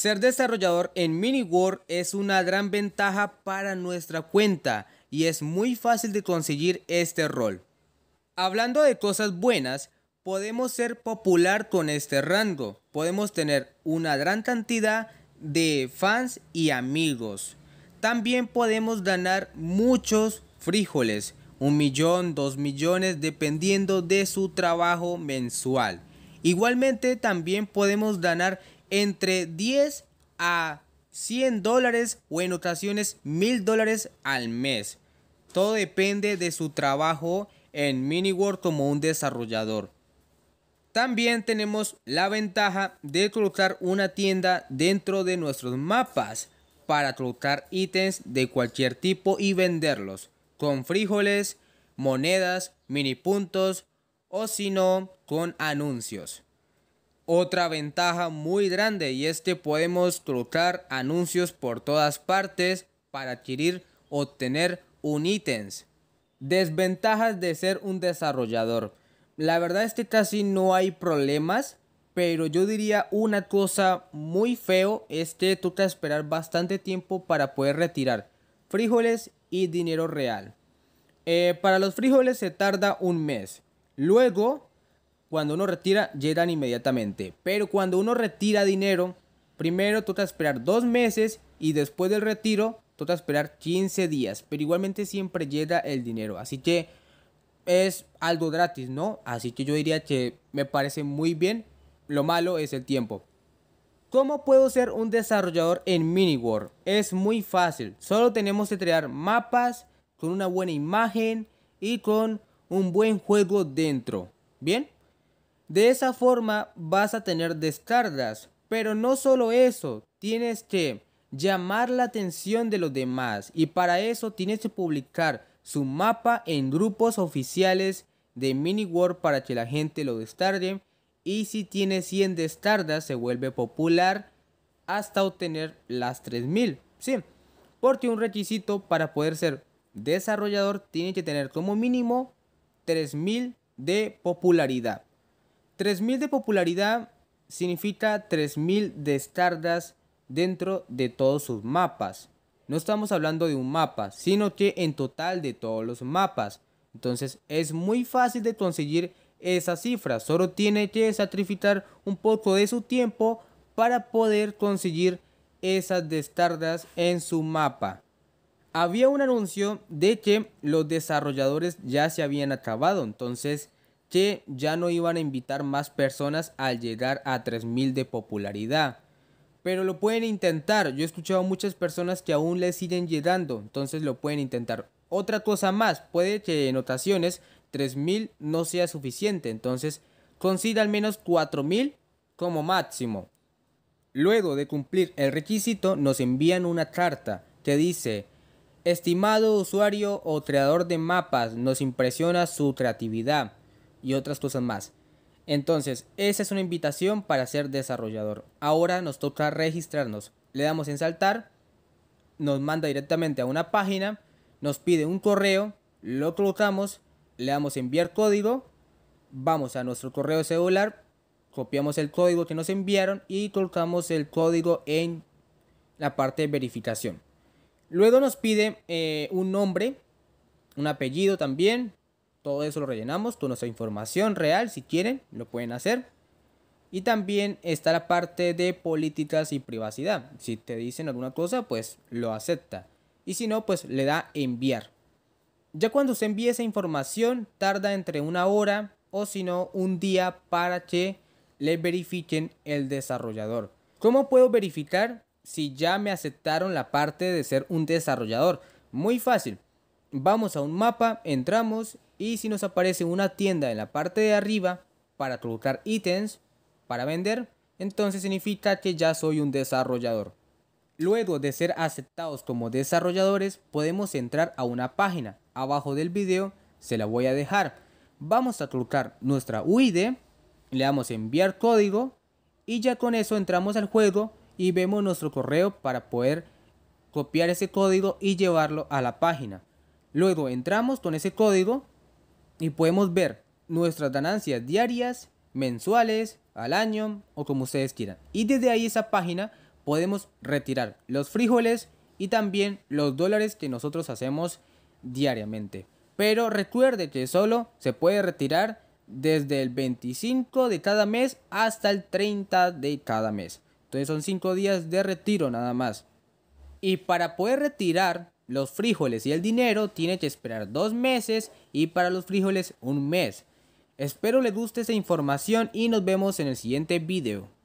Ser desarrollador en Mini World es una gran ventaja para nuestra cuenta y es muy fácil de conseguir este rol. Hablando de cosas buenas, podemos ser popular con este rango. Podemos tener una gran cantidad de fans y amigos. También podemos ganar muchos frijoles, un millón, dos millones, dependiendo de su trabajo mensual. Igualmente también podemos ganar entre 10 a 100 dólares o en ocasiones 1000 dólares al mes. Todo depende de su trabajo en Miniworld como un desarrollador. También tenemos la ventaja de colocar una tienda dentro de nuestros mapas para colocar ítems de cualquier tipo y venderlos con frijoles, monedas, mini puntos o si no con anuncios otra ventaja muy grande y es que podemos colocar anuncios por todas partes para adquirir o obtener un ítems. Desventajas de ser un desarrollador. La verdad es que casi no hay problemas, pero yo diría una cosa muy feo es que toca esperar bastante tiempo para poder retirar frijoles y dinero real. Eh, para los frijoles se tarda un mes. Luego cuando uno retira, llegan inmediatamente. Pero cuando uno retira dinero, primero toca esperar dos meses y después del retiro toca esperar 15 días. Pero igualmente siempre llega el dinero. Así que es algo gratis, ¿no? Así que yo diría que me parece muy bien. Lo malo es el tiempo. ¿Cómo puedo ser un desarrollador en MiniWorld? Es muy fácil. Solo tenemos que crear mapas con una buena imagen y con un buen juego dentro. ¿Bien? De esa forma vas a tener descargas. Pero no solo eso, tienes que llamar la atención de los demás y para eso tienes que publicar su mapa en grupos oficiales de Mini World para que la gente lo descargue y si tiene 100 descargas se vuelve popular hasta obtener las 3000. Sí, porque un requisito para poder ser desarrollador tiene que tener como mínimo 3000 de popularidad. 3000 de popularidad significa 3000 de dentro de todos sus mapas. No estamos hablando de un mapa, sino que en total de todos los mapas. Entonces es muy fácil de conseguir esa cifra, solo tiene que sacrificar un poco de su tiempo para poder conseguir esas destardas en su mapa. Había un anuncio de que los desarrolladores ya se habían acabado, entonces que ya no iban a invitar más personas al llegar a 3.000 de popularidad. Pero lo pueden intentar, yo he escuchado a muchas personas que aún le siguen llegando, entonces lo pueden intentar. Otra cosa más, puede que en ocasiones 3.000 no sea suficiente, entonces consiga al menos 4.000 como máximo. Luego de cumplir el requisito, nos envían una carta que dice, estimado usuario o creador de mapas, nos impresiona su creatividad y otras cosas más. Entonces, esa es una invitación para ser desarrollador. Ahora nos toca registrarnos. Le damos en saltar, nos manda directamente a una página, nos pide un correo, lo colocamos, le damos enviar código, vamos a nuestro correo celular, copiamos el código que nos enviaron y colocamos el código en la parte de verificación. Luego nos pide eh, un nombre, un apellido también, todo eso lo rellenamos con nuestra información real, si quieren, lo pueden hacer. Y también está la parte de políticas y privacidad. Si te dicen alguna cosa, pues lo acepta. Y si no, pues le da enviar. Ya cuando se envíe esa información, tarda entre una hora o si no, un día para que le verifiquen el desarrollador. ¿Cómo puedo verificar si ya me aceptaron la parte de ser un desarrollador? Muy fácil. Vamos a un mapa, entramos y si nos aparece una tienda en la parte de arriba para colocar ítems para vender, entonces significa que ya soy un desarrollador. Luego de ser aceptados como desarrolladores, podemos entrar a una página. Abajo del video se la voy a dejar. Vamos a colocar nuestra UID, le damos enviar código y ya con eso entramos al juego y vemos nuestro correo para poder copiar ese código y llevarlo a la página. Luego entramos con ese código y podemos ver nuestras ganancias diarias, mensuales, al año o como ustedes quieran. Y desde ahí esa página podemos retirar los frijoles y también los dólares que nosotros hacemos diariamente. Pero recuerde que solo se puede retirar desde el 25 de cada mes hasta el 30 de cada mes. Entonces son 5 días de retiro nada más. Y para poder retirar los frijoles y el dinero tiene que esperar dos meses y para los frijoles un mes. Espero les guste esa información y nos vemos en el siguiente video.